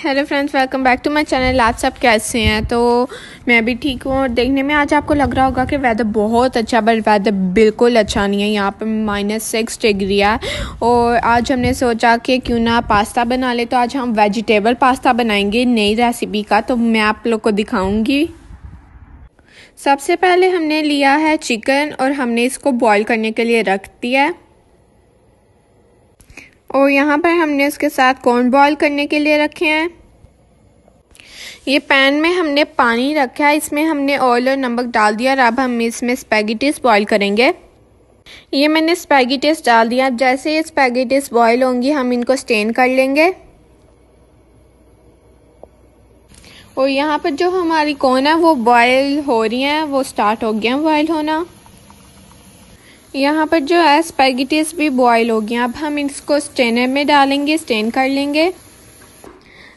hello friends welcome back to my channel आप सब कैसे हैं तो मैं भी ठीक हूँ और देखने में आज आपको लग रहा होगा कि वेदर बहुत अच्छा बट वेदर बिल्कुल अच्छा नहीं है यहाँ पर माइनस सिक्स डिग्री है और आज हमने सोचा कि क्यों ना पास्ता बना ले तो आज हम वेजिटेबल पास्ता बनाएंगे नई रेसिपी का तो मैं आप लोग को दिखाऊँगी सबसे पहले हमने लिया है चिकन और हमने इसको बॉयल करने के लिए रख दिया है और यहाँ पर हमने इसके साथ कॉर्न बॉयल करने के लिए रखे हैं ये पैन में हमने पानी रखा है इसमें हमने ऑयल और नमक डाल दिया और अब हम इसमें स्पैगेटिस बॉयल करेंगे ये मैंने स्पैगेटिस डाल दिया अब जैसे ये स्पैगेटिस बॉयल होंगी हम इनको स्टेन कर लेंगे और यहाँ पर जो हमारी कोन है वो बॉयल हो रही हैं वो स्टार्ट हो गया बॉयल होना यहाँ पर जो है स्पेगेटीज भी बॉईल हो गया अब हम इसको स्टेनर में डालेंगे स्टेन कर लेंगे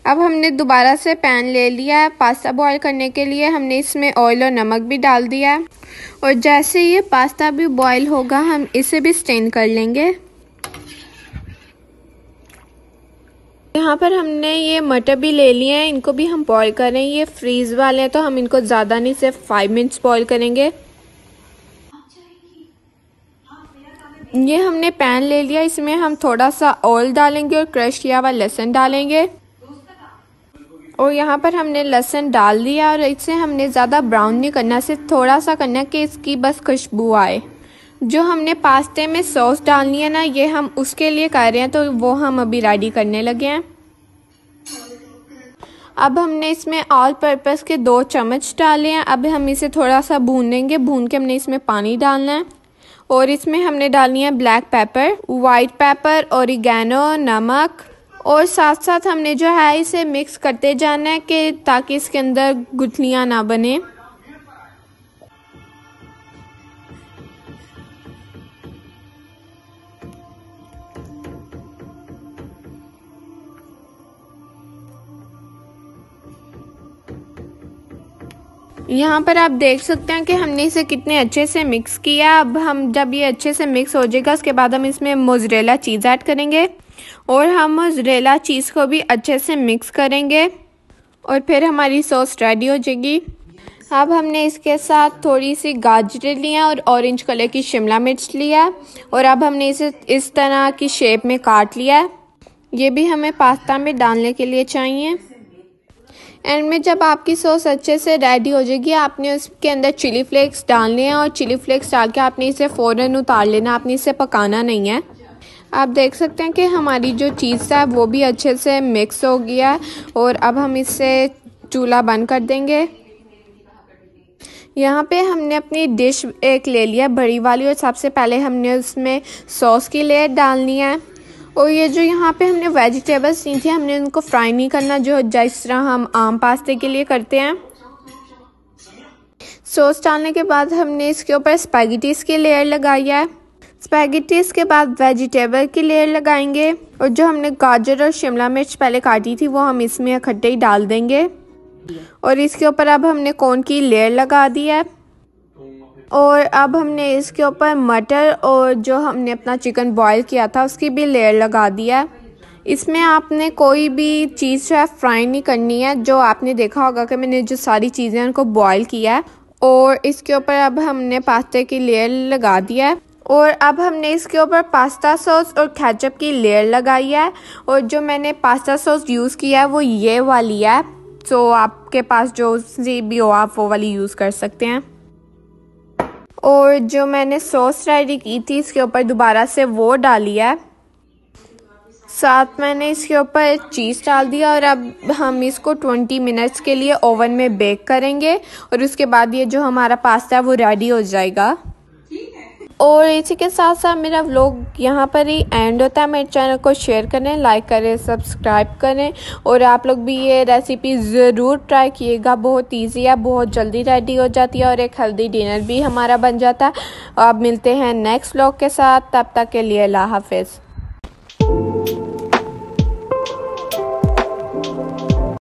अब हमने दोबारा से पैन ले लिया है पास्ता बॉईल करने के लिए हमने इसमें ऑयल और नमक भी डाल दिया है और जैसे ये पास्ता भी बॉईल होगा हम इसे भी स्टेन कर लेंगे यहाँ पर हमने ये मटर भी ले लिए हैं इनको भी हम बॉईल करें ये फ्रीज़ वाले हैं तो हम इनको ज़्यादा नहीं सिर्फ फाइव मिनट्स बॉयल करेंगे ये हमने पैन ले लिया इसमें हम थोड़ा सा ऑयल डालेंगे और क्रश किया हुआ लहसन डालेंगे और यहाँ पर हमने लहसन डाल दिया और इसे हमने ज़्यादा ब्राउन नहीं करना सिर्फ थोड़ा सा करना कि इसकी बस खुशबू आए जो हमने पास्ते में सॉस डालनी है ना ये हम उसके लिए कर रहे हैं तो वो हम अभी रेडी करने लगे हैं अब हमने इसमें ऑल पर्पज़ के दो चम्मच डाले हैं अब हम इसे थोड़ा सा भून देंगे भून के हमने इसमें पानी डालना है और इसमें हमने डालनी है black pepper white pepper oregano नमक और साथ साथ हमने जो है इसे मिक्स करते जाना है कि ताकि इसके अंदर गुठलियाँ ना बने यहाँ पर आप देख सकते हैं कि हमने इसे कितने अच्छे से मिक्स किया अब हम जब ये अच्छे से मिक्स हो जाएगा उसके बाद हम इसमें मोजरेला चीज़ ऐड करेंगे और हम मोजरेला चीज़ को भी अच्छे से मिक्स करेंगे और फिर हमारी सॉस रेडी हो जाएगी अब हमने इसके साथ थोड़ी सी गाजरें लिया और ऑरेंज कलर की शिमला मिर्च लिया और अब हमने इसे इस तरह की शेप में काट लिया ये भी हमें पास्ता में डालने के लिए चाहिए एंड में जब आपकी सॉस अच्छे से रेडी हो जाएगी आपने उसके अंदर चिली फ्लेक्स डालने हैं और चिली फ्लेक्स डाल के आपने इसे फ़ौरन उतार लेना आपने इसे पकाना नहीं है आप देख सकते हैं कि हमारी जो चीज़ है वो भी अच्छे से मिक्स हो गया है और अब हम इसे चूल्हा बंद कर देंगे यहाँ पे हमने अपनी डिश एक ले लिया बड़ी वाली और सबसे पहले हमने उसमें सॉस की लेयर डालनी है और ये जो यहाँ पे हमने वेजिटेबल्स ली थी हमने उनको फ्राई नहीं करना जो जिस तरह हम आम पास्ते के लिए करते हैं सॉस डालने के बाद हमने इसके ऊपर स्पैगेटीज़ की लेयर लगाई है स्पैगेटीज़ के बाद वेजिटेबल की लेयर लगाएंगे और जो हमने गाजर और शिमला मिर्च पहले काटी थी वो हम इसमें इकट्ठे ही डाल देंगे और इसके ऊपर अब हमने कौन की लेयर लगा दी है और अब हमने इसके ऊपर मटर और जो हमने अपना चिकन बॉईल किया था उसकी भी लेयर लगा दिया है इसमें आपने कोई भी चीज़ जो है फ्राई नहीं करनी है जो आपने देखा होगा कि मैंने जो सारी चीज़ें उनको बॉईल किया है और इसके ऊपर अब हमने पास्ते की लेयर लगा दिया है और अब हमने इसके ऊपर पास्ता सॉस और खैचअप की लेयर लगाई है और जो मैंने पास्ता सॉस यूज़ किया है वो ये वाली है सो आपके पास जो सी भी हो आप वो वाली यूज़ कर सकते हैं और जो मैंने सॉस रेडी की थी इसके ऊपर दोबारा से वो डाली है साथ मैंने इसके ऊपर चीज़ डाल दिया और अब हम इसको 20 मिनट्स के लिए ओवन में बेक करेंगे और उसके बाद ये जो हमारा पास्ता है वो रेडी हो जाएगा और इसी के साथ साथ मेरा व्लॉग यहाँ पर ही एंड होता है मेरे चैनल को शेयर करें लाइक करें सब्सक्राइब करें और आप लोग भी ये रेसिपी ज़रूर ट्राई किएगा बहुत ईजी है बहुत जल्दी रेडी हो जाती है और एक हेल्दी डिनर भी हमारा बन जाता है अब मिलते हैं नेक्स्ट व्लॉग के साथ तब तक के लिए अल्लाह हाफिज़